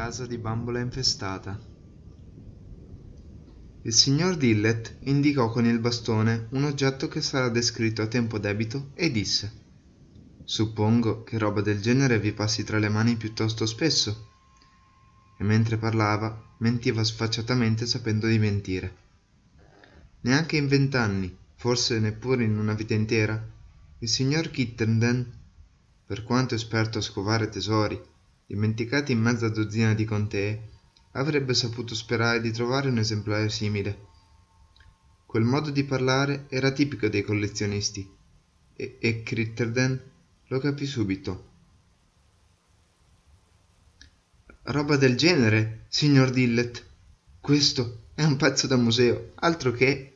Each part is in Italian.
casa di bambola infestata. Il signor Dillet indicò con il bastone un oggetto che sarà descritto a tempo debito e disse Suppongo che roba del genere vi passi tra le mani piuttosto spesso. E mentre parlava, mentiva sfacciatamente sapendo di mentire. Neanche in vent'anni, forse neppure in una vita intera, il signor Kittenden, per quanto esperto a scovare tesori dimenticati in mezza dozzina di contee avrebbe saputo sperare di trovare un esemplare simile quel modo di parlare era tipico dei collezionisti e, e crittenden lo capì subito roba del genere signor dillet questo è un pezzo da museo altro che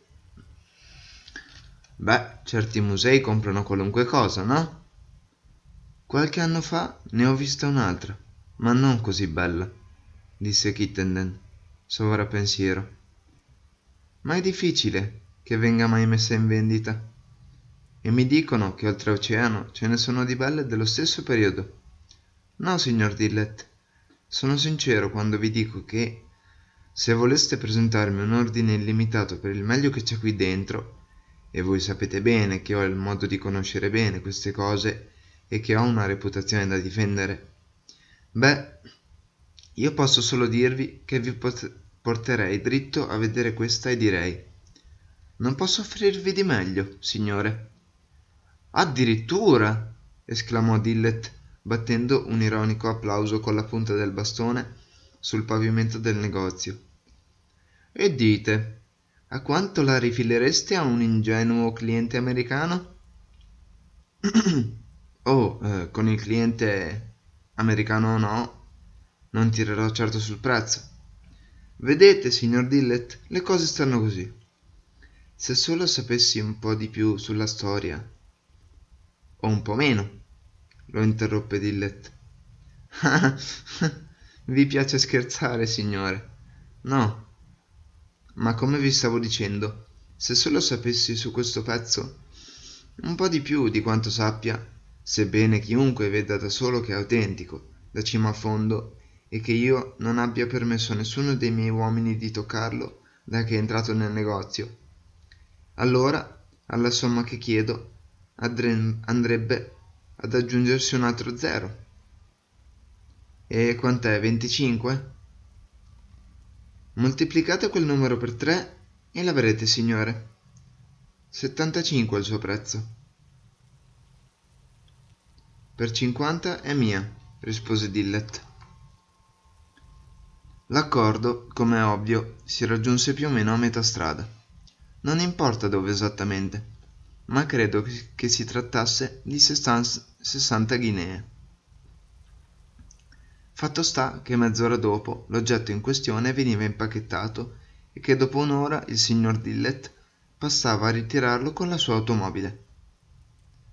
Beh, certi musei comprano qualunque cosa, no? qualche anno fa ne ho vista un'altra ma non così bella disse Kittenden, sovrappensiero. ma è difficile che venga mai messa in vendita e mi dicono che oltreoceano ce ne sono di belle dello stesso periodo no signor dillett sono sincero quando vi dico che se voleste presentarmi un ordine illimitato per il meglio che c'è qui dentro e voi sapete bene che ho il modo di conoscere bene queste cose e che ho una reputazione da difendere? Beh, io posso solo dirvi che vi porterei dritto a vedere questa e direi Non posso offrirvi di meglio, signore. Addirittura! esclamò Dillet, battendo un ironico applauso con la punta del bastone sul pavimento del negozio. E dite, a quanto la rifilereste a un ingenuo cliente americano? Oh, eh, con il cliente americano o no, non tirerò certo sul prezzo. Vedete, signor Dillett, le cose stanno così. Se solo sapessi un po' di più sulla storia. O un po' meno, lo interruppe Dillett. vi piace scherzare, signore. No. Ma come vi stavo dicendo, se solo sapessi su questo pezzo un po' di più di quanto sappia, sebbene chiunque veda da solo che è autentico, da cima a fondo, e che io non abbia permesso a nessuno dei miei uomini di toccarlo da che è entrato nel negozio. Allora, alla somma che chiedo, adre- andrebbe ad aggiungersi un altro zero. E quant'è? 25? Moltiplicate quel numero per 3 e l'avrete, signore. 75 è il suo prezzo per 50 è mia rispose dillet l'accordo com'è ovvio si raggiunse più o meno a metà strada non importa dove esattamente ma credo che si trattasse di sessanta guinee fatto sta che mezz'ora dopo l'oggetto in questione veniva impacchettato e che dopo un'ora il signor Dillet passava a ritirarlo con la sua automobile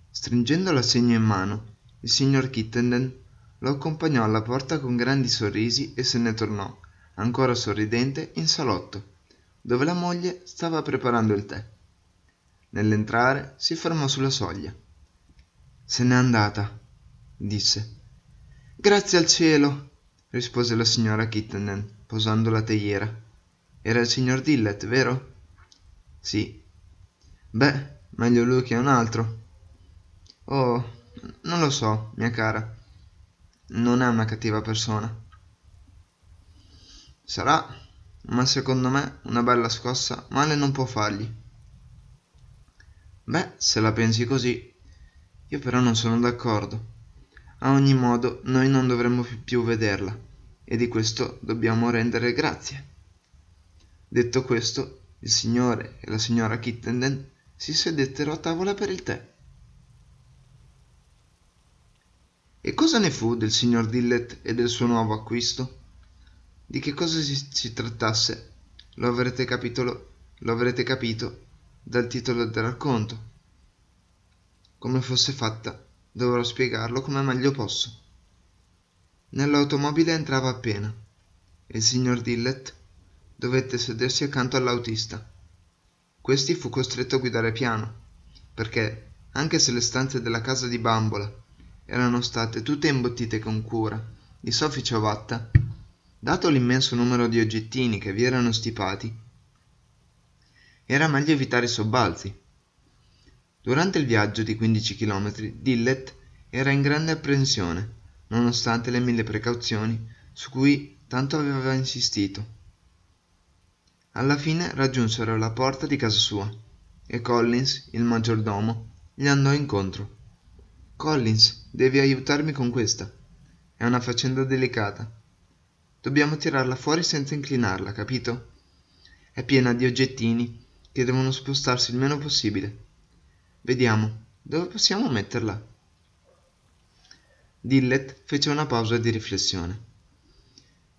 stringendo l'assegno in mano il signor kittenden lo accompagnò alla porta con grandi sorrisi e se ne tornò ancora sorridente in salotto dove la moglie stava preparando il tè nell'entrare si fermò sulla soglia se n'è andata disse grazie al cielo rispose la signora kittenden posando la teiera era il signor Dillet, vero? Sì. Beh, meglio lui che un altro. Oh, non lo so, mia cara. Non è una cattiva persona. Sarà, ma secondo me una bella scossa male non può fargli. Beh, se la pensi così, io però non sono d'accordo. A ogni modo, noi non dovremmo più vederla, e di questo dobbiamo rendere grazie. Detto questo, il signore e la signora Kittenden si sedettero a tavola per il tè. E cosa ne fu del signor Dillet e del suo nuovo acquisto? Di che cosa si, si trattasse? Lo avrete, capitolo, lo avrete capito dal titolo del racconto. Come fosse fatta, dovrò spiegarlo come meglio posso. Nell'automobile entrava appena e il signor Dillet dovette sedersi accanto all'autista. Questi fu costretto a guidare piano, perché, anche se le stanze della casa di Bambola erano state tutte imbottite con cura di soffice ovatta dato l'immenso numero di oggettini che vi erano stipati era meglio evitare i sobbalzi durante il viaggio di 15 chilometri dillet era in grande apprensione nonostante le mille precauzioni su cui tanto aveva insistito alla fine raggiunsero la porta di casa sua e Collins, il maggiordomo, gli andò incontro. Collins, devi aiutarmi con questa è una faccenda delicata dobbiamo tirarla fuori senza inclinarla capito è piena di oggettini che devono spostarsi il meno possibile vediamo dove possiamo metterla Dillet fece una pausa di riflessione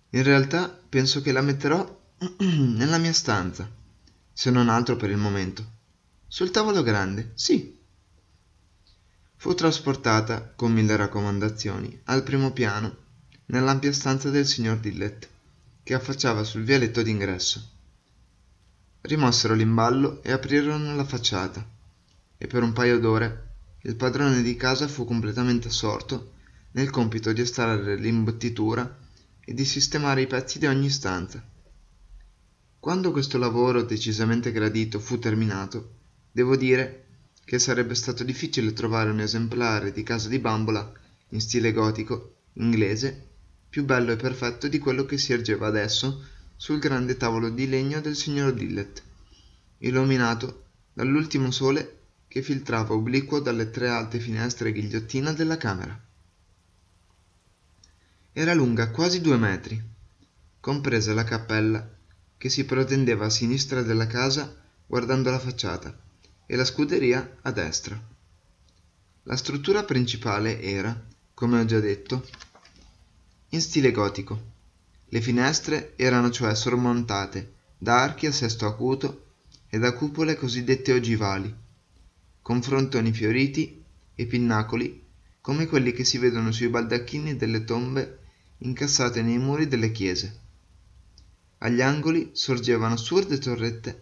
in realtà penso che la metterò nella mia stanza se non altro per il momento sul tavolo grande sì fu trasportata con mille raccomandazioni al primo piano nell'ampia stanza del signor Dillet che affacciava sul vialetto d'ingresso rimossero l'imballo e aprirono la facciata e per un paio d'ore il padrone di casa fu completamente assorto nel compito di estrarre l'imbottitura e di sistemare i pezzi di ogni stanza quando questo lavoro decisamente gradito fu terminato devo dire che sarebbe stato difficile trovare un esemplare di casa di bambola in stile gotico inglese più bello e perfetto di quello che si ergeva adesso sul grande tavolo di legno del signor Dillet, illuminato dall'ultimo sole che filtrava obliquo dalle tre alte finestre ghigliottina della camera. Era lunga quasi due metri, compresa la cappella che si protendeva a sinistra della casa guardando la facciata e la scuderia a destra. La struttura principale era, come ho già detto, in stile gotico. Le finestre erano cioè sormontate da archi a sesto acuto e da cupole cosiddette ogivali, con frontoni fioriti e pinnacoli come quelli che si vedono sui baldacchini delle tombe incassate nei muri delle chiese. Agli angoli sorgevano assurde torrette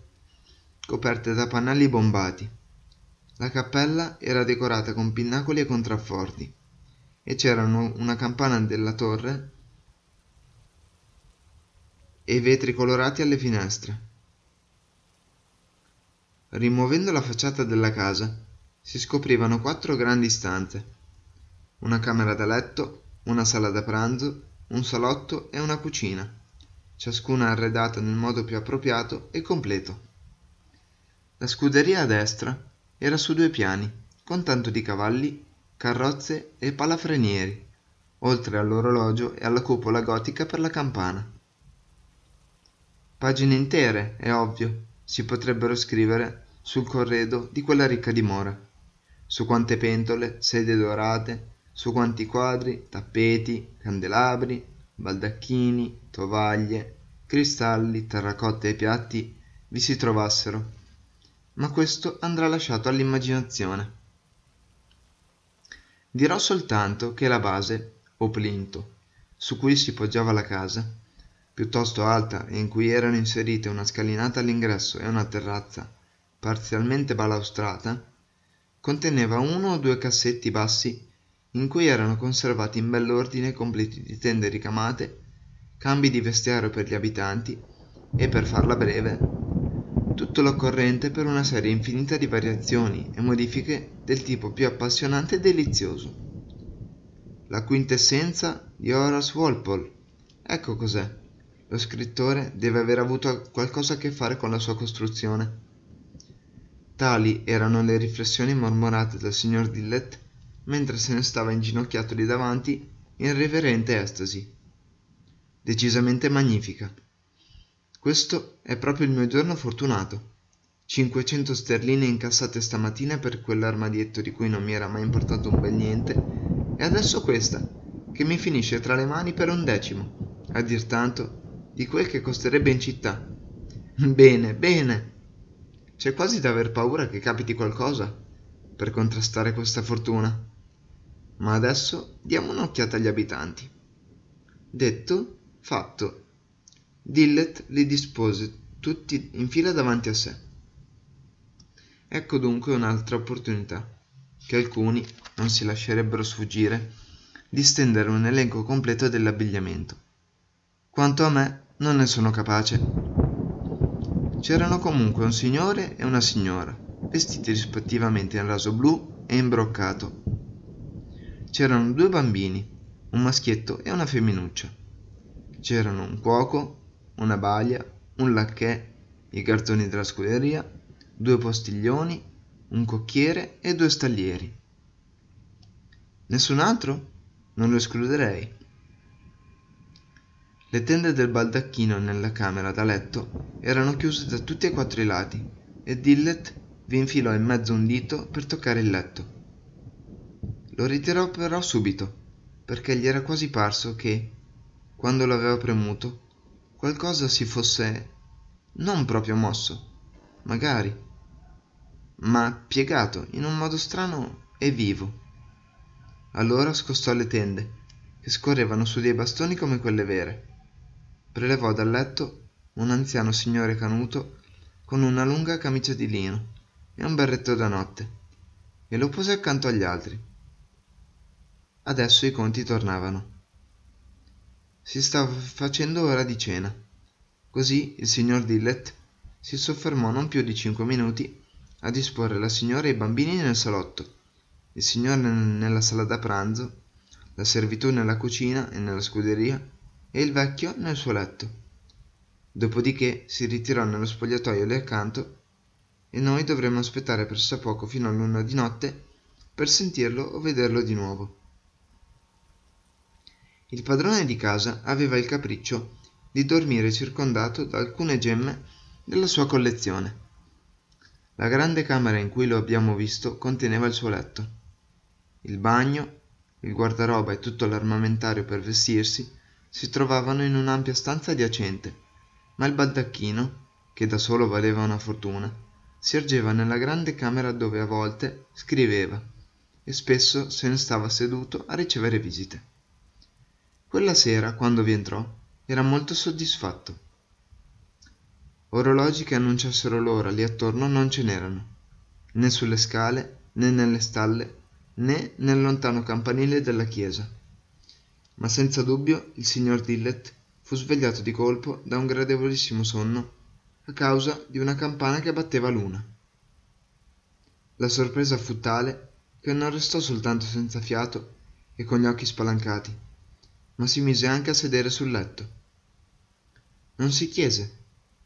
coperte da pannelli bombati. La cappella era decorata con pinnacoli e contrafforti e c'erano una campana della torre e vetri colorati alle finestre. Rimuovendo la facciata della casa si scoprivano quattro grandi stanze, una camera da letto, una sala da pranzo, un salotto e una cucina, ciascuna arredata nel modo più appropriato e completo. La scuderia a destra era su due piani, con tanto di cavalli, carrozze e palafrenieri, oltre all'orologio e alla cupola gotica per la campana. Pagine intere, è ovvio, si potrebbero scrivere sul corredo di quella ricca dimora. Su quante pentole, sedie dorate, su quanti quadri, tappeti, candelabri, baldacchini, tovaglie, cristalli, terracotte e piatti vi si trovassero ma questo andrà lasciato all'immaginazione. Dirò soltanto che la base, o plinto, su cui si poggiava la casa, piuttosto alta e in cui erano inserite una scalinata all'ingresso e una terrazza parzialmente balaustrata, conteneva uno o due cassetti bassi in cui erano conservati in bell'ordine completi di tende ricamate, cambi di vestiario per gli abitanti e, per farla breve, tutto l'occorrente per una serie infinita di variazioni e modifiche del tipo più appassionante e delizioso. La quintessenza di Horace Walpole. Ecco cos'è. Lo scrittore deve aver avuto qualcosa a che fare con la sua costruzione. Tali erano le riflessioni mormorate dal signor Dillett mentre se ne stava inginocchiato lì davanti in reverente estasi. Decisamente magnifica questo è proprio il mio giorno fortunato 500 sterline incassate stamattina per quell'armadietto di cui non mi era mai importato un bel niente e adesso questa che mi finisce tra le mani per un decimo a dir tanto di quel che costerebbe in città bene bene c'è quasi da aver paura che capiti qualcosa per contrastare questa fortuna ma adesso diamo un'occhiata agli abitanti detto fatto dillet li dispose tutti in fila davanti a sé ecco dunque un'altra opportunità che alcuni non si lascerebbero sfuggire di stendere un elenco completo dell'abbigliamento quanto a me non ne sono capace c'erano comunque un signore e una signora, vestiti rispettivamente in raso blu e imbroccato. C'erano due bambini, un maschietto e una femminuccia. C'erano un cuoco, una balia, un lacchè, i cartoni della scuderia, due postiglioni, un cocchiere e due stallieri. Nessun altro? Non lo escluderei. Le tende del baldacchino nella camera da letto erano chiuse da tutti e quattro i lati e Dillet vi infilò in mezzo un dito per toccare il letto. Lo ritirò però subito, perché gli era quasi parso che, quando l'aveva premuto, qualcosa si fosse non proprio mosso, magari, ma piegato in un modo strano e vivo. Allora scostò le tende, che scorrevano su dei bastoni come quelle vere. Prelevò dal letto un anziano signore canuto con una lunga camicia di lino e un berretto da notte e lo pose accanto agli altri. Adesso i conti tornavano si stava facendo ora di cena così il signor dillet si soffermò non più di cinque minuti a disporre la signora e i bambini nel salotto il signore nella sala da pranzo la servitù nella cucina e nella scuderia e il vecchio nel suo letto dopodiché si ritirò nello spogliatoio lì accanto e noi dovremmo aspettare presso poco fino all'una di notte per sentirlo o vederlo di nuovo il padrone di casa aveva il capriccio di dormire circondato da alcune gemme della sua collezione la grande camera in cui lo abbiamo visto conteneva il suo letto il bagno il guardaroba e tutto l'armamentario per vestirsi si trovavano in un'ampia stanza adiacente ma il baldacchino che da solo valeva una fortuna si ergeva nella grande camera dove a volte scriveva e spesso se ne stava seduto a ricevere visite quella sera quando vi entrò era molto soddisfatto orologi che annunciassero l'ora lì attorno non ce n'erano né sulle scale né nelle stalle né nel lontano campanile della chiesa ma senza dubbio il signor dillett fu svegliato di colpo da un gradevolissimo sonno a causa di una campana che batteva l'una la sorpresa fu tale che non restò soltanto senza fiato e con gli occhi spalancati ma si mise anche a sedere sul letto non si chiese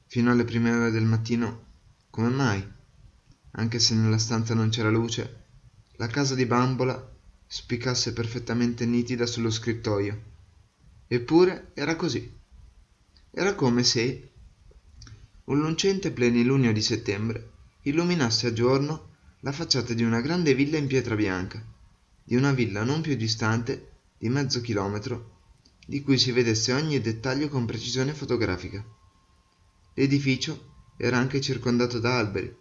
fino alle prime ore del mattino come mai anche se nella stanza non c'era luce la casa di bambola spiccasse perfettamente nitida sullo scrittoio. eppure era così era come se un lucente plenilunio di settembre illuminasse a giorno la facciata di una grande villa in pietra bianca di una villa non più distante di mezzo chilometro di cui si vedesse ogni dettaglio con precisione fotografica. L'edificio era anche circondato da alberi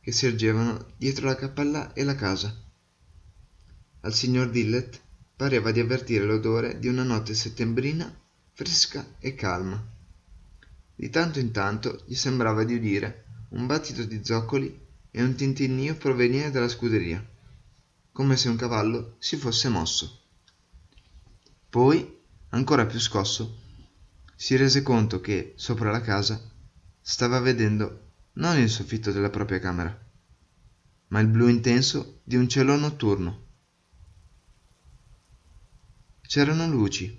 che si ergevano dietro la cappella e la casa. Al signor Dillet pareva di avvertire l'odore di una notte settembrina fresca e calma. Di tanto in tanto gli sembrava di udire un battito di zoccoli e un tintinnio proveniente dalla scuderia, come se un cavallo si fosse mosso. Poi ancora più scosso si rese conto che sopra la casa stava vedendo non il soffitto della propria camera ma il blu intenso di un cielo notturno c'erano luci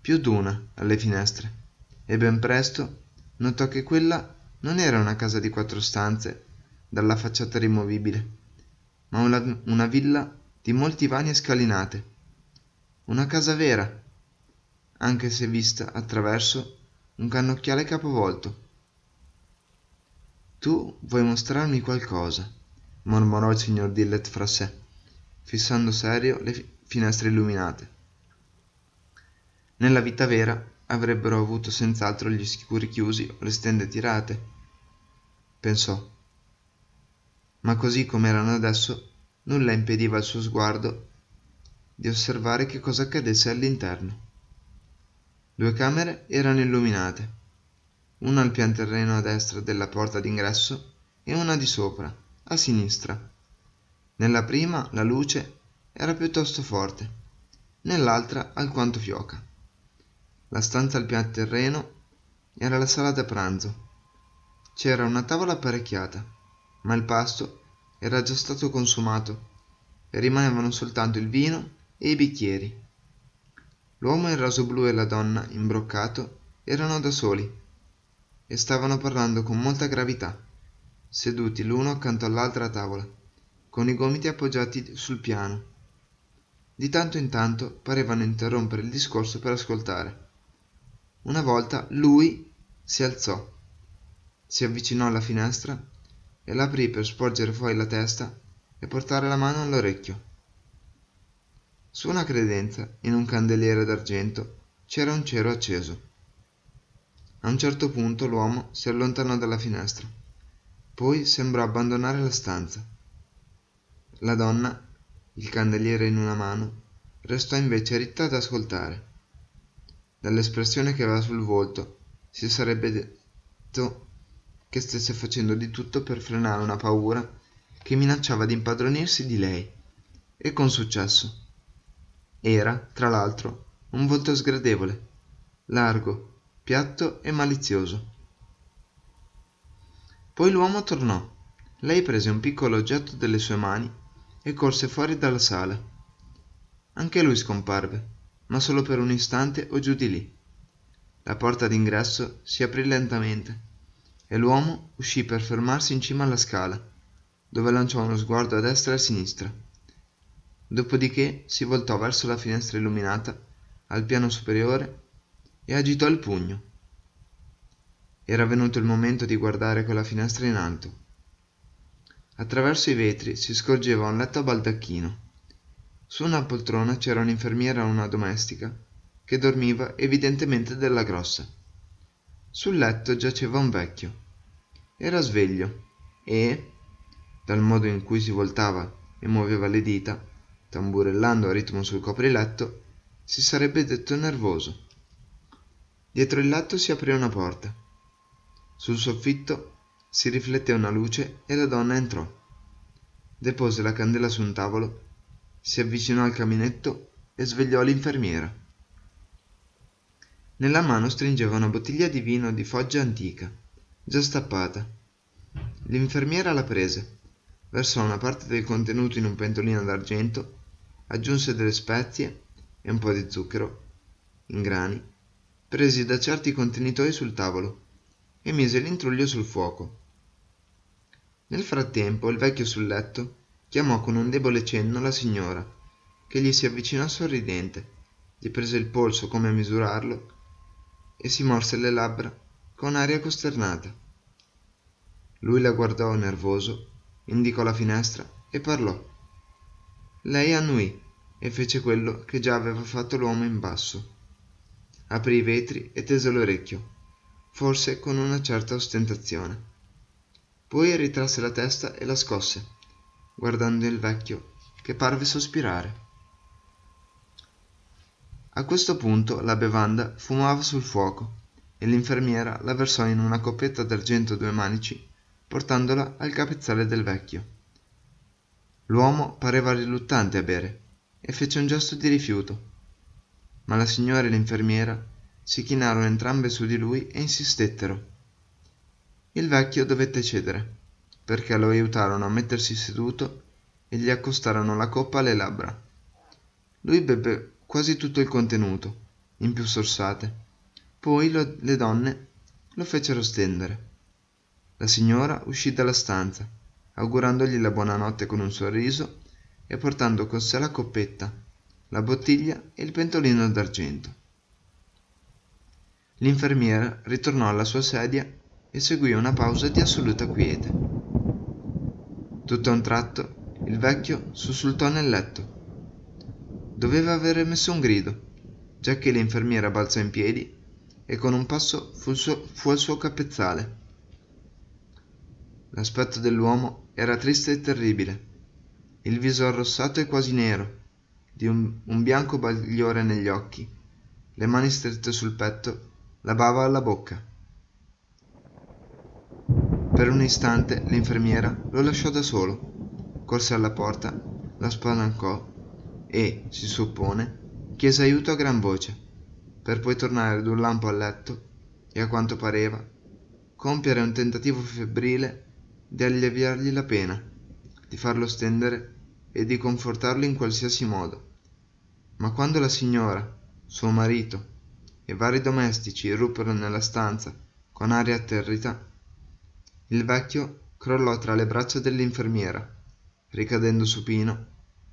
più d'una alle finestre e ben presto notò che quella non era una casa di quattro stanze dalla facciata rimovibile, ma una, una, villa di molti vani e scalinate. Una casa vera, anche se vista attraverso un cannocchiale capovolto tu vuoi mostrarmi qualcosa mormorò il signor dillett fra sé fissando serio le finestre illuminate nella vita vera avrebbero avuto senz'altro gli scuri chiusi o le stende tirate pensò ma così come erano adesso nulla impediva al suo sguardo di osservare che cosa accadesse all'interno Due camere erano illuminate, una al pian terreno a destra della porta d'ingresso e una di sopra, a sinistra. Nella prima la luce era piuttosto forte, nell'altra alquanto fioca. La stanza al pian terreno era la sala da pranzo. C'era una tavola apparecchiata, ma il pasto era già stato consumato e rimanevano soltanto il vino e i bicchieri l'uomo in raso blu e la donna in broccato erano da soli e stavano parlando con molta gravità seduti l'uno accanto all'altra tavola con i gomiti appoggiati sul piano di tanto in tanto parevano interrompere il discorso per ascoltare una volta lui si alzò si avvicinò alla finestra e l'aprì per sporgere fuori la testa e portare la mano all'orecchio su una credenza, in un candeliere d'argento, c'era un cero acceso. A un certo punto l'uomo si allontanò dalla finestra. Poi sembrò abbandonare la stanza. La donna, il candeliere in una mano, restò invece ritta ad ascoltare. Dall'espressione che aveva sul volto si sarebbe detto che stesse facendo di tutto per frenare una paura che minacciava di impadronirsi di lei. E con successo era tra l'altro un volto sgradevole largo piatto e malizioso poi l'uomo tornò lei prese un piccolo oggetto delle sue mani e corse fuori dalla sala anche lui scomparve ma solo per un istante o giù di lì la porta d'ingresso si aprì lentamente e l'uomo uscì per fermarsi in cima alla scala dove lanciò uno sguardo a destra e a sinistra dopodiché si voltò verso la finestra illuminata al piano superiore e agitò il pugno era venuto il momento di guardare quella finestra in alto attraverso i vetri si scorgeva un letto a baldacchino su una poltrona c'era un'infermiera e una domestica che dormiva evidentemente della grossa sul letto giaceva un vecchio era sveglio e dal modo in cui si voltava e muoveva le dita tamburellando a ritmo sul copriletto, si sarebbe detto nervoso. Dietro il letto si aprì una porta. Sul soffitto si riflette una luce e la donna entrò. Depose la candela su un tavolo, si avvicinò al caminetto e svegliò l'infermiera. Nella mano stringeva una bottiglia di vino di foggia antica, già stappata. L'infermiera la prese, versò una parte del contenuto in un pentolino d'argento aggiunse delle spezie e un po di zucchero in grani presi da certi contenitori sul tavolo e mise l'intruglio sul fuoco nel frattempo il vecchio sul letto chiamò con un debole cenno la signora che gli si avvicinò sorridente gli prese il polso come a misurarlo e si morse le labbra con aria costernata lui la guardò nervoso indicò la finestra e parlò lei annui e fece quello che già aveva fatto l'uomo in basso. Aprì i vetri e tese l'orecchio, forse con una certa ostentazione. Poi ritrasse la testa e la scosse, guardando il vecchio, che parve sospirare. A questo punto la bevanda fumava sul fuoco e l'infermiera la versò in una coppetta d'argento a due manici, portandola al capezzale del vecchio l'uomo pareva riluttante a bere e fece un gesto di rifiuto ma la signora e l'infermiera si chinarono entrambe su di lui e insistettero il vecchio dovette cedere perché lo aiutarono a mettersi seduto e gli accostarono la coppa alle labbra lui bebbe quasi tutto il contenuto in più sorsate poi lo, le donne lo fecero stendere la signora uscì dalla stanza augurandogli la buonanotte con un sorriso e portando con sé la coppetta la bottiglia e il pentolino d'argento l'infermiera ritornò alla sua sedia e seguì una pausa di assoluta quiete Tutto a un tratto il vecchio sussultò nel letto doveva aver messo un grido giacché l'infermiera balzò in piedi e con un passo fu, suo, fu al suo capezzale l'aspetto dell'uomo era triste e terribile il viso arrossato e quasi nero di un, un bianco bagliore negli occhi le mani strette sul petto la bava alla bocca per un istante l'infermiera lo lasciò da solo corse alla porta la spalancò e si suppone chiese aiuto a gran voce per poi tornare d'un lampo al letto e a quanto pareva compiere un tentativo febbrile di alleviargli la pena di farlo stendere e di confortarlo in qualsiasi modo ma quando la signora suo marito e vari domestici irruppero nella stanza con aria atterrita il vecchio crollò tra le braccia dell'infermiera ricadendo supino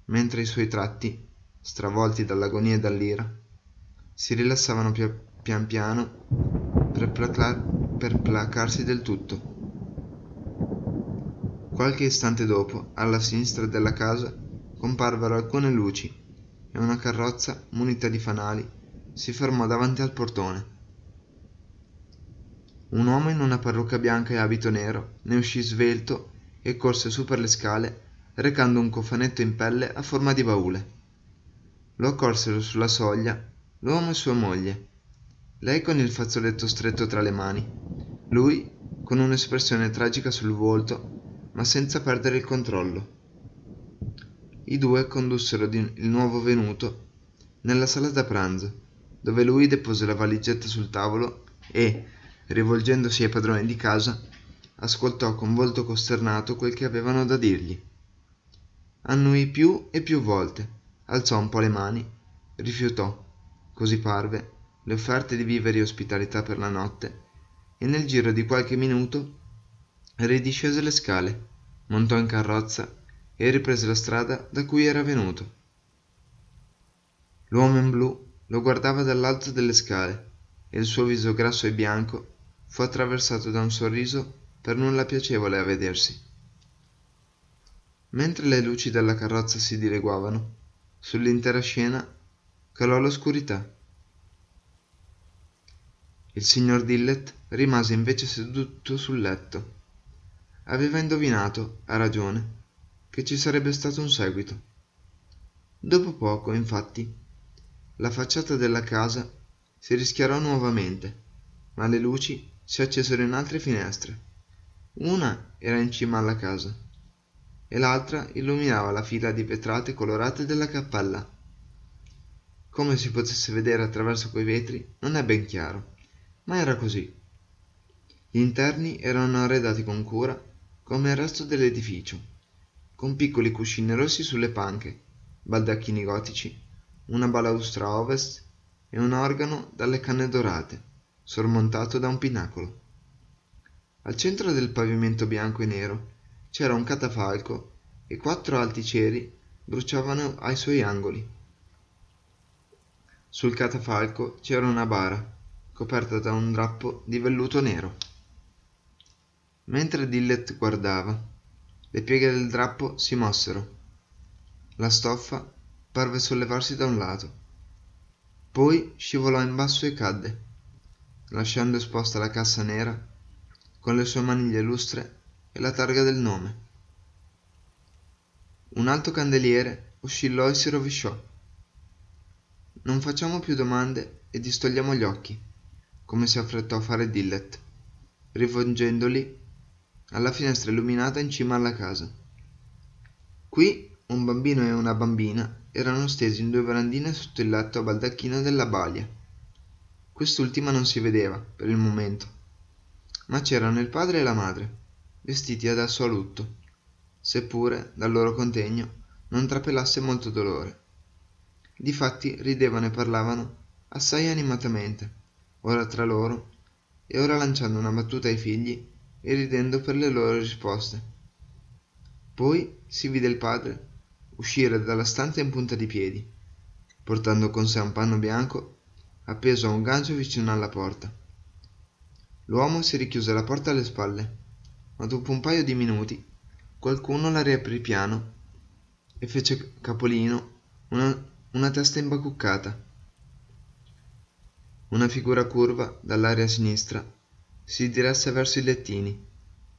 mentre i suoi tratti stravolti dall'agonia e dall'ira si rilassavano pian piano per, per placarsi del tutto qualche istante dopo alla sinistra della casa comparvero alcune luci e una carrozza munita di fanali si fermò davanti al portone un uomo in una parrucca bianca e abito nero ne uscì svelto e corse su per le scale recando un cofanetto in pelle a forma di baule lo accorsero sulla soglia l'uomo e sua moglie lei con il fazzoletto stretto tra le mani lui con un'espressione tragica sul volto ma senza perdere il controllo. I due condussero il nuovo venuto nella sala da pranzo, dove lui depose la valigetta sul tavolo e, rivolgendosi ai padroni di casa, ascoltò con volto costernato quel che avevano da dirgli. Annui più e più volte, alzò un po' le mani, rifiutò, così parve, le offerte di viveri e ospitalità per la notte, e nel giro di qualche minuto ridiscese le scale montò in carrozza e riprese la strada da cui era venuto l'uomo in blu lo guardava dall'alto delle scale e il suo viso grasso e bianco fu attraversato da un sorriso per nulla piacevole a vedersi mentre le luci della carrozza si dileguavano sull'intera scena calò l'oscurità il signor Dillet rimase invece seduto sul letto aveva indovinato a ragione che ci sarebbe stato un seguito dopo poco infatti la facciata della casa si rischiarò nuovamente ma le luci si accesero in altre finestre una era in cima alla casa e l'altra illuminava la fila di vetrate colorate della cappella come si potesse vedere attraverso quei vetri non è ben chiaro ma era così gli interni erano arredati con cura come il resto dell'edificio con piccoli cuscini rossi sulle panche baldacchini gotici una balaustra ovest e un organo dalle canne dorate sormontato da un pinacolo al centro del pavimento bianco e nero c'era un catafalco e quattro alti ceri bruciavano ai suoi angoli. Sul catafalco c'era una bara, coperta da un drappo di velluto nero mentre dillet guardava le pieghe del drappo si mossero la stoffa parve sollevarsi da un lato poi scivolò in basso e cadde lasciando esposta la cassa nera con le sue maniglie lustre e la targa del nome un alto candeliere oscillò e si rovesciò non facciamo più domande e distogliamo gli occhi come si affrettò a fare dillet rivolgendoli alla finestra illuminata in cima alla casa. Qui un bambino e una bambina erano stesi in due verandine sotto il letto a baldacchino della balia. Quest'ultima non si vedeva, per il momento, ma c'erano il padre e la madre, vestiti adesso a lutto, seppure, dal loro contegno, non trapelasse molto dolore. Difatti ridevano e parlavano assai animatamente, ora tra loro e ora lanciando una battuta ai figli e ridendo per le loro risposte poi si vide il padre uscire dalla stanza in punta di piedi portando con sé un panno bianco appeso a un gancio vicino alla porta l'uomo si richiuse la porta alle spalle ma dopo un paio di minuti qualcuno la riaprì piano e fece capolino una, una testa imbacuccata una figura curva dall'aria sinistra si diresse verso i lettini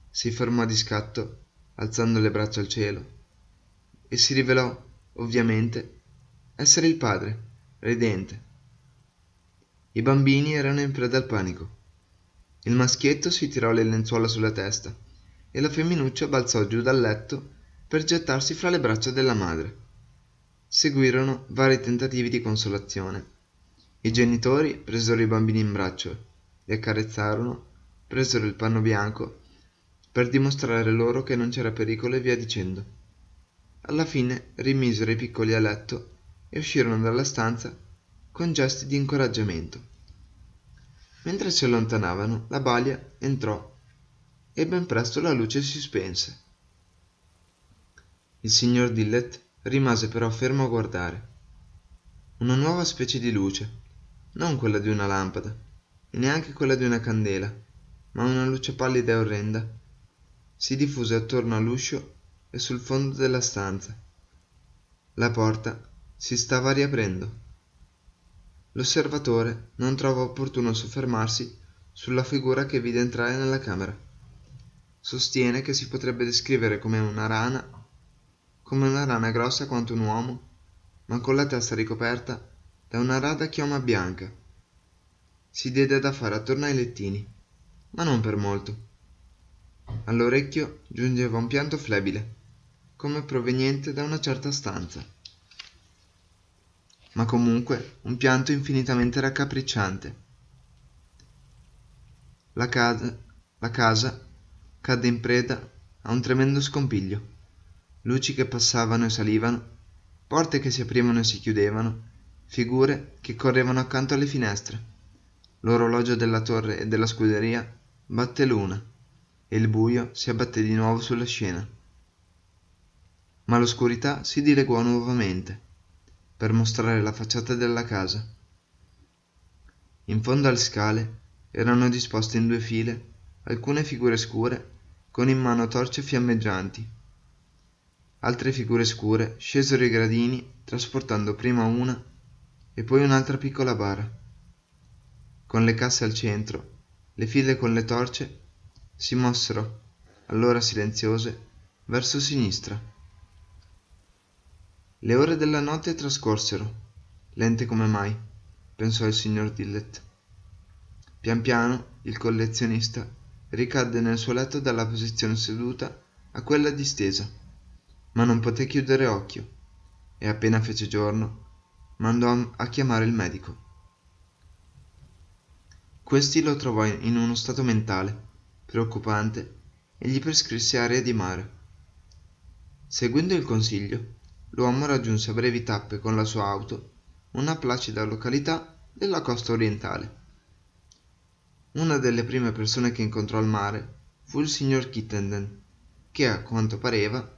si fermò di scatto alzando le braccia al cielo e si rivelò ovviamente essere il padre ridente i bambini erano in preda al panico il maschietto si tirò le lenzuola sulla testa e la femminuccia balzò giù dal letto per gettarsi fra le braccia della madre seguirono vari tentativi di consolazione i genitori presero i bambini in braccio li accarezzarono presero il panno bianco per dimostrare loro che non c'era pericolo e via dicendo alla fine rimisero i piccoli a letto e uscirono dalla stanza con gesti di incoraggiamento mentre si allontanavano la balia entrò e ben presto la luce si spense il signor Dillet rimase però fermo a guardare una nuova specie di luce non quella di una lampada e neanche quella di una candela ma una luce pallida e orrenda si diffuse attorno all'uscio e sul fondo della stanza la porta si stava riaprendo l'osservatore non trova opportuno soffermarsi sulla figura che vide entrare nella camera sostiene che si potrebbe descrivere come una rana come una rana grossa quanto un uomo ma con la testa ricoperta da una rada chioma bianca si diede da fare attorno ai lettini ma non per molto all'orecchio giungeva un pianto flebile come proveniente da una certa stanza ma comunque un pianto infinitamente raccapricciante la casa, la casa cadde in preda a un tremendo scompiglio luci che passavano e salivano porte che si aprivano e si chiudevano figure che correvano accanto alle finestre l'orologio della torre e della scuderia batté l'una e il buio si abbatté di nuovo sulla scena ma l'oscurità si dileguò nuovamente per mostrare la facciata della casa in fondo alle scale erano disposte in due file alcune figure scure con in mano torce fiammeggianti altre figure scure scesero i gradini trasportando prima una e poi un'altra piccola bara con le casse al centro le file con le torce si mossero allora silenziose verso sinistra le ore della notte trascorsero lente come mai pensò il signor Dillet. pian piano il collezionista ricadde nel suo letto dalla posizione seduta a quella distesa ma non poté chiudere occhio e appena fece giorno mandò a chiamare il medico questi lo trovò in uno stato mentale preoccupante e gli prescrisse aria di mare seguendo il consiglio l'uomo raggiunse a brevi tappe con la sua auto una placida località della costa orientale una delle prime persone che incontrò al mare fu il signor Kittenden, che a quanto pareva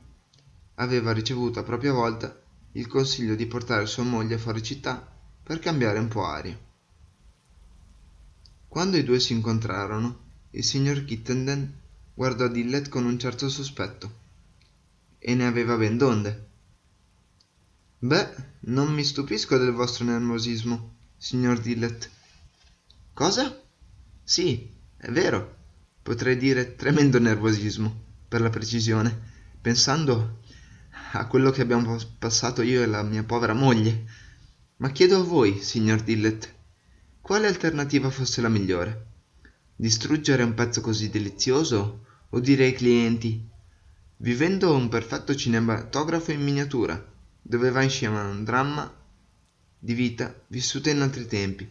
aveva ricevuto a propria volta il consiglio di portare sua moglie fuori città per cambiare un po' aria quando i due si incontrarono, il signor Kittenden guardò dillet con un certo sospetto e ne aveva ben donde Beh, non mi stupisco del vostro nervosismo signor dillet cosa sì è vero potrei dire tremendo nervosismo per la precisione pensando a quello che abbiamo passato io e la mia povera moglie ma chiedo a voi signor dillet quale alternativa fosse la migliore distruggere un pezzo così delizioso o dire ai clienti vivendo un perfetto cinematografo in miniatura dove va insieme un dramma di vita vissuta in altri tempi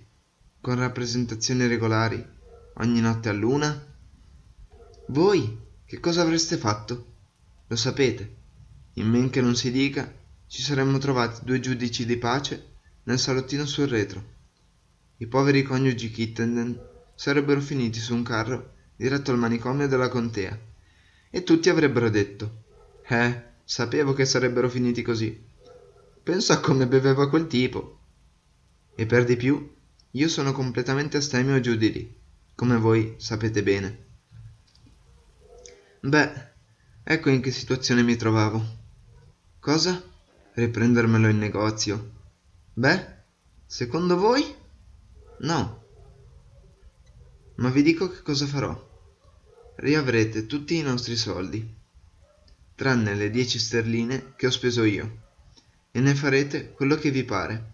con rappresentazioni regolari ogni notte a luna voi che cosa avreste fatto lo sapete in men che non si dica ci saremmo trovati due giudici di pace nel salottino sul retro i poveri coniugi kittenden sarebbero finiti su un carro diretto al manicomio della contea e tutti avrebbero detto eh sapevo che sarebbero finiti così pensa a come beveva quel tipo e per di più io sono completamente astemio giù di lì come voi sapete bene beh ecco in che situazione mi trovavo cosa riprendermelo in negozio beh secondo voi No. Ma vi dico che cosa farò. Riavrete tutti i nostri soldi, tranne le 10 sterline che ho speso io, e ne farete quello che vi pare.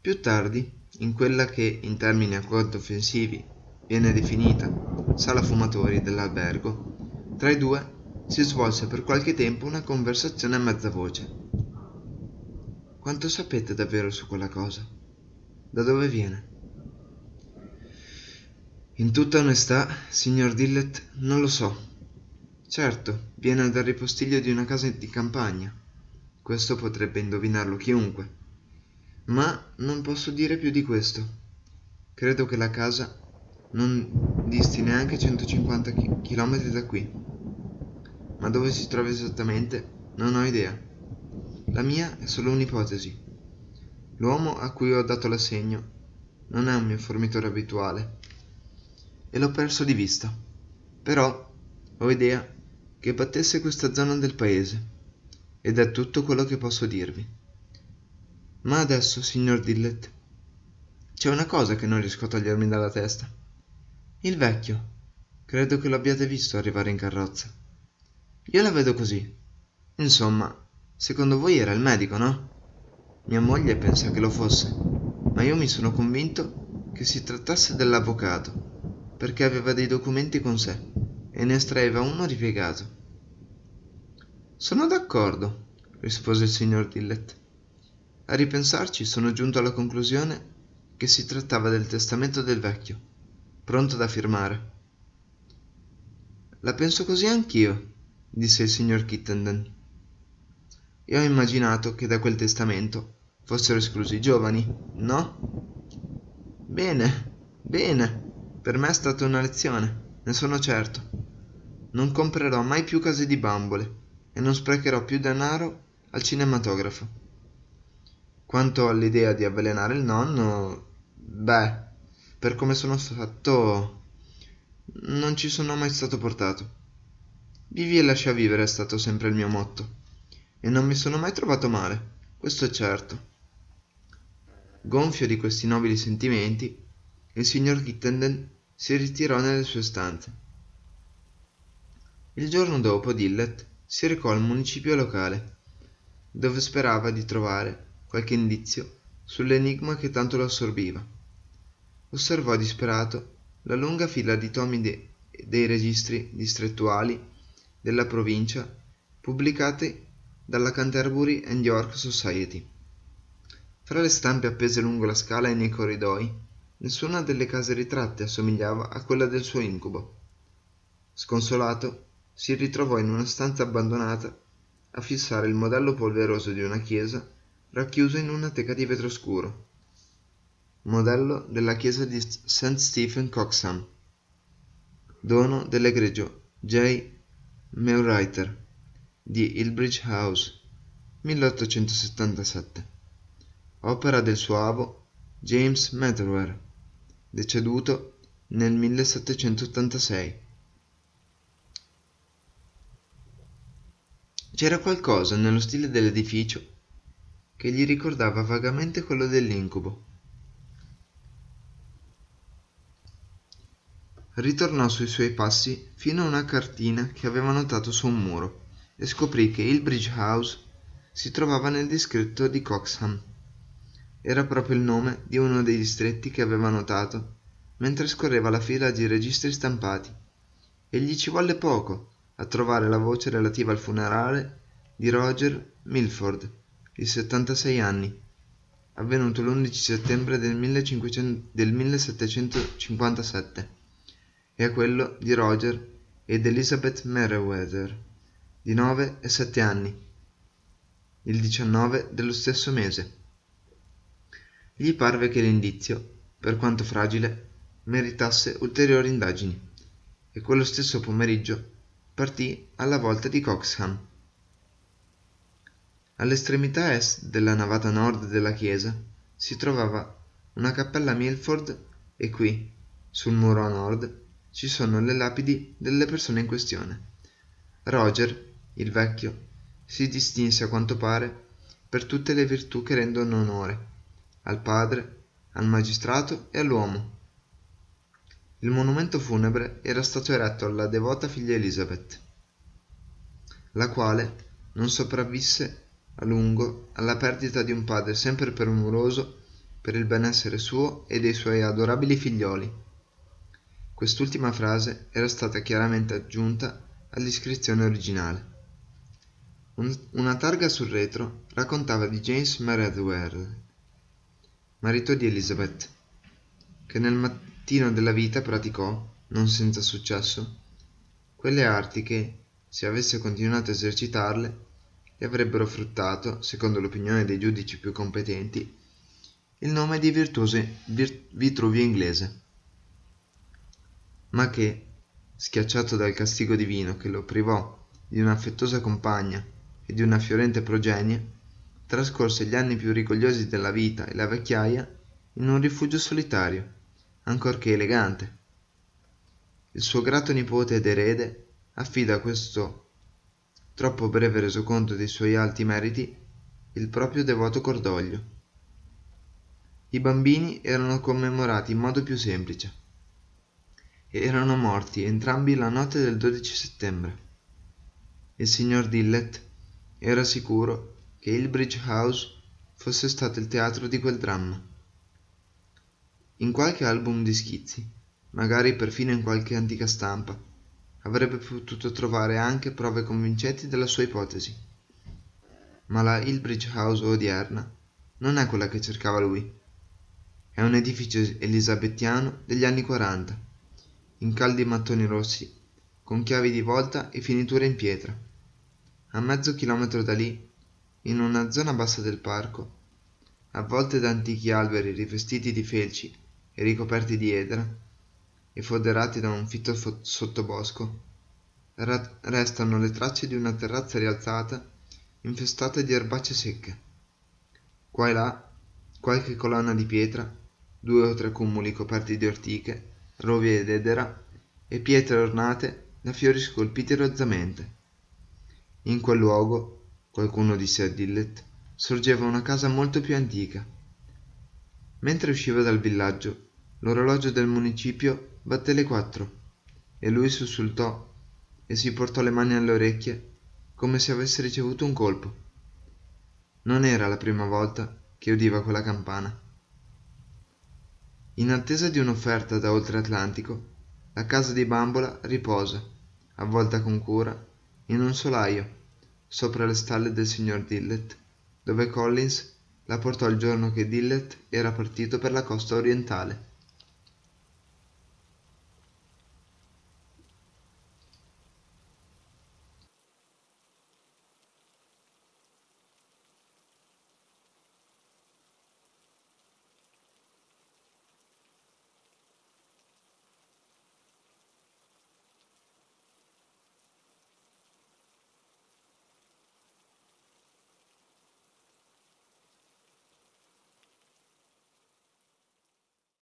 Più tardi, in quella che in termini a alquanto offensivi viene definita sala fumatori dell'albergo, tra i due si svolse per qualche tempo una conversazione a mezza voce. Quanto sapete davvero su quella cosa? da dove viene. In tutta onestà, signor Dillet, non lo so. Certo, viene dal ripostiglio di una casa di campagna. Questo potrebbe indovinarlo chiunque. Ma non posso dire più di questo. Credo che la casa non disti neanche 150 km da qui. Ma dove si trova esattamente non ho idea. La mia è solo un'ipotesi l'uomo a cui ho dato l'assegno non è un mio fornitore abituale e l'ho perso di vista però ho idea che battesse questa zona del paese ed è tutto quello che posso dirvi ma adesso signor dillet c'è una cosa che non riesco a togliermi dalla testa il vecchio credo che l'abbiate visto arrivare in carrozza io la vedo così insomma secondo voi era il medico no mia moglie pensa che lo fosse, ma io mi sono convinto che si trattasse dell'avvocato, perché aveva dei documenti con sé e ne estraeva uno ripiegato. Sono d'accordo, rispose il signor Dillett. A ripensarci sono giunto alla conclusione che si trattava del testamento del vecchio, pronto da firmare. La penso così anch'io, disse il signor Kittenden e ho immaginato che da quel testamento fossero esclusi i giovani no bene bene per me è stata una lezione ne sono certo non comprerò mai più case di bambole e non sprecherò più denaro al cinematografo quanto all'idea di avvelenare il nonno beh per come sono fatto non ci sono mai stato portato vivi e lascia vivere è stato sempre il mio motto e non mi sono mai trovato male, questo è certo. Gonfio di questi nobili sentimenti, il signor Kittenden si ritirò nelle sue stanze. Il giorno dopo Dillet si recò al municipio locale, dove sperava di trovare qualche indizio sull'enigma che tanto lo assorbiva. Osservò disperato la lunga fila di tomi de- dei registri distrettuali della provincia pubblicati dalla Canterbury and York Society. Fra le stampe appese lungo la scala e nei corridoi, nessuna delle case ritratte assomigliava a quella del suo incubo. Sconsolato, si ritrovò in una stanza abbandonata a fissare il modello polveroso di una chiesa racchiuso in una teca di vetro scuro. Modello della chiesa di St. Stephen Coxham. Dono dell'egregio J. Mewriter di Ilbridge House, 1877, opera del suo avo James Methuen, deceduto nel 1786. C'era qualcosa nello stile dell'edificio che gli ricordava vagamente quello dell'incubo. Ritornò sui suoi passi fino a una cartina che aveva notato su un muro e scoprì che il bridge house si trovava nel distretto di coxham era proprio il nome di uno dei distretti che aveva notato mentre scorreva la fila di registri stampati e gli ci volle poco a trovare la voce relativa al funerale di roger milford di 76 anni avvenuto l'11 settembre del, 1500, del 1757 e a quello di Roger ed Elizabeth Meriwether di 9 e 7 anni il 19 dello stesso mese gli parve che l'indizio per quanto fragile meritasse ulteriori indagini e quello stesso pomeriggio partì alla volta di coxham all'estremità est della navata nord della chiesa si trovava una cappella milford e qui sul muro a nord ci sono le lapidi delle persone in questione roger il vecchio si distinse a quanto pare per tutte le virtù che rendono onore al padre al magistrato e all'uomo il monumento funebre era stato eretto alla devota figlia elisabeth la quale non sopravvisse a lungo alla perdita di un padre sempre premuroso per il benessere suo e dei suoi adorabili figlioli. Quest'ultima frase era stata chiaramente aggiunta all'iscrizione originale. Un, una targa sul retro raccontava di James Meredwell, marito di Elizabeth, che nel mattino della vita praticò, non senza successo, quelle arti che, se avesse continuato a esercitarle, gli avrebbero fruttato, secondo l'opinione dei giudici più competenti, il nome di virtuoso vir- Vitruvio inglese, ma che, schiacciato dal castigo divino che lo privò di un'affettuosa compagna e di una fiorente progenie, trascorse gli anni più rigogliosi della vita e la vecchiaia in un rifugio solitario, ancorché elegante. Il suo grato nipote ed erede affida a questo troppo breve resoconto dei suoi alti meriti il proprio devoto cordoglio. I bambini erano commemorati in modo più semplice. Erano morti entrambi la notte del 12 settembre. Il signor Dillet era sicuro che il bridge house fosse stato il teatro di quel dramma in qualche album di schizzi magari perfino in qualche antica stampa avrebbe potuto trovare anche prove convincenti della sua ipotesi ma la hillbridge house odierna non è quella che cercava lui è un edificio elisabettiano degli anni 40, in caldi mattoni rossi con chiavi di volta e finiture in pietra a mezzo chilometro da lì in una zona bassa del parco avvolte da antichi alberi rivestiti di felci e ricoperti di edra e foderati da un fitto fo- sottobosco ra- restano le tracce di una terrazza rialzata infestata di erbacce secche qua e là qualche colonna di pietra due o tre cumuli coperti di ortiche rovi ed d'edera e pietre ornate da fiori scolpiti rozzamente in quel luogo qualcuno disse a dillet sorgeva una casa molto più antica mentre usciva dal villaggio l'orologio del municipio batté le quattro e lui sussultò e si portò le mani alle orecchie come se avesse ricevuto un colpo non era la prima volta che udiva quella campana in attesa di un'offerta da oltre Atlantico, la casa di Bambola riposa, avvolta con cura, in un solaio sopra le stalle del signor Dillet, dove Collins la portò il giorno che Dillet era partito per la costa orientale